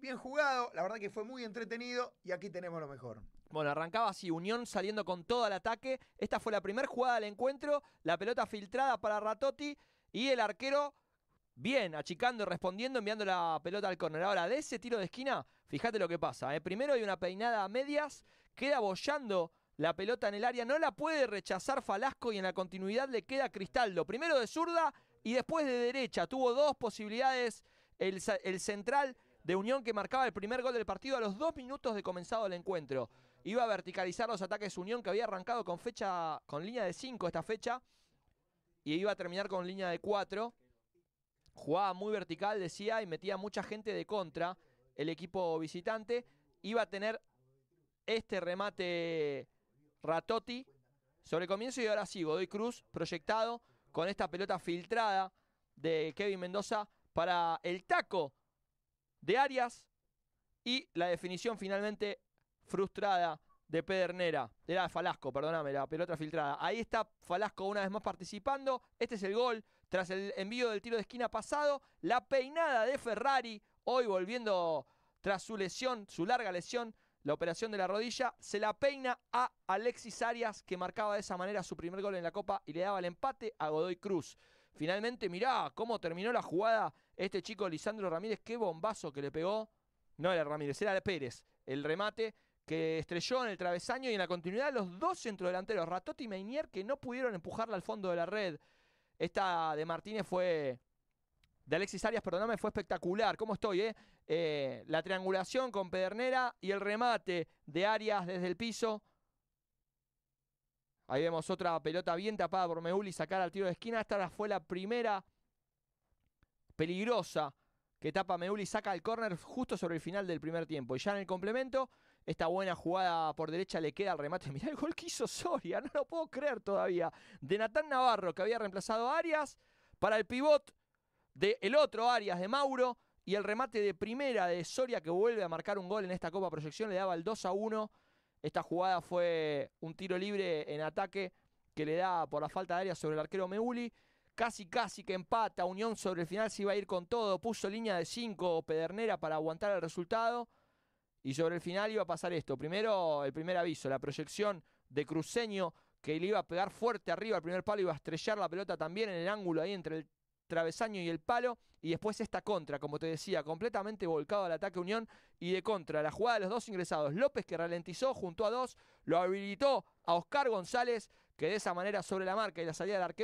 Bien jugado, la verdad que fue muy entretenido y aquí tenemos lo mejor. Bueno, arrancaba así, Unión saliendo con todo al ataque. Esta fue la primera jugada del encuentro, la pelota filtrada para Ratotti y el arquero bien achicando, respondiendo, enviando la pelota al córner. Ahora, de ese tiro de esquina, fíjate lo que pasa. ¿eh? Primero hay una peinada a medias, queda bollando la pelota en el área, no la puede rechazar Falasco y en la continuidad le queda Cristaldo. Primero de zurda y después de derecha. Tuvo dos posibilidades el, el central de Unión que marcaba el primer gol del partido a los dos minutos de comenzado el encuentro. Iba a verticalizar los ataques Unión que había arrancado con fecha con línea de 5 esta fecha y iba a terminar con línea de 4. Jugaba muy vertical, decía, y metía mucha gente de contra el equipo visitante. Iba a tener este remate Ratotti sobre comienzo y ahora sí, Godoy Cruz proyectado con esta pelota filtrada de Kevin Mendoza para el taco de Arias y la definición finalmente frustrada de Pedernera. Era Falasco, perdóname, la pelota filtrada. Ahí está Falasco una vez más participando. Este es el gol tras el envío del tiro de esquina pasado. La peinada de Ferrari, hoy volviendo tras su lesión, su larga lesión, la operación de la rodilla. Se la peina a Alexis Arias, que marcaba de esa manera su primer gol en la Copa y le daba el empate a Godoy Cruz. Finalmente, mirá cómo terminó la jugada este chico Lisandro Ramírez. Qué bombazo que le pegó. No era Ramírez, era Pérez. El remate que estrelló en el travesaño y en la continuidad los dos centrodelanteros, Ratotti y Meinier, que no pudieron empujarla al fondo de la red. Esta de Martínez fue de Alexis Arias, perdóname, fue espectacular. ¿Cómo estoy, eh? Eh, La triangulación con Pedernera y el remate de Arias desde el piso Ahí vemos otra pelota bien tapada por Meuli sacar al tiro de esquina. Esta fue la primera peligrosa que tapa Meuli, saca el córner justo sobre el final del primer tiempo. Y ya en el complemento, esta buena jugada por derecha le queda al remate. Mirá el gol que hizo Soria, no lo puedo creer todavía. De Natán Navarro, que había reemplazado a Arias, para el pivot del otro Arias, de Mauro. Y el remate de primera de Soria, que vuelve a marcar un gol en esta Copa Proyección, le daba el 2 a 1 esta jugada fue un tiro libre en ataque que le da por la falta de área sobre el arquero Meuli. Casi, casi que empata. Unión sobre el final se iba a ir con todo. Puso línea de 5 Pedernera para aguantar el resultado. Y sobre el final iba a pasar esto. Primero, el primer aviso, la proyección de Cruceño que le iba a pegar fuerte arriba al primer palo, iba a estrellar la pelota también en el ángulo ahí entre el travesaño y el palo, y después esta contra, como te decía, completamente volcado al ataque Unión y de contra. La jugada de los dos ingresados, López que ralentizó junto a dos, lo habilitó a Oscar González, que de esa manera sobre la marca y la salida del arquero.